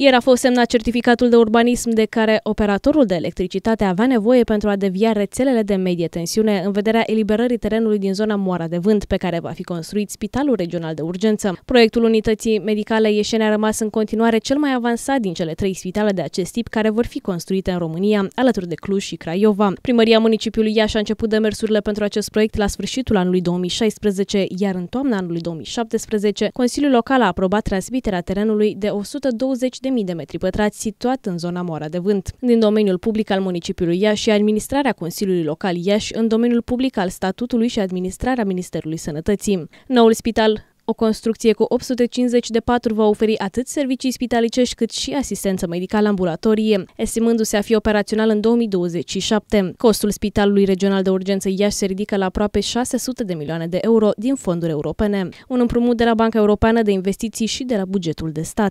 Ieri a fost semnat certificatul de urbanism de care operatorul de electricitate avea nevoie pentru a devia rețelele de medie tensiune în vederea eliberării terenului din zona Moara de Vânt, pe care va fi construit Spitalul Regional de Urgență. Proiectul unității medicale Ieșene a rămas în continuare cel mai avansat din cele trei spitale de acest tip care vor fi construite în România, alături de Cluj și Craiova. Primăria municipiului Iași a început demersurile pentru acest proiect la sfârșitul anului 2016, iar în toamna anului 2017, Consiliul Local a aprobat transmiterea terenului de 120 de 7.000 de metri pătrați situat în zona Moara de Vânt. Din domeniul public al municipiului Iași și administrarea Consiliului Local Iași în domeniul public al statutului și administrarea Ministerului Sănătății. Noul spital o construcție cu 850 de paturi va oferi atât servicii spitalicești cât și asistență medicală ambulatorie, estimându-se a fi operațional în 2027. Costul Spitalului Regional de Urgență Iași se ridică la aproape 600 de milioane de euro din fonduri europene, un împrumut de la Banca Europeană de Investiții și de la bugetul de stat.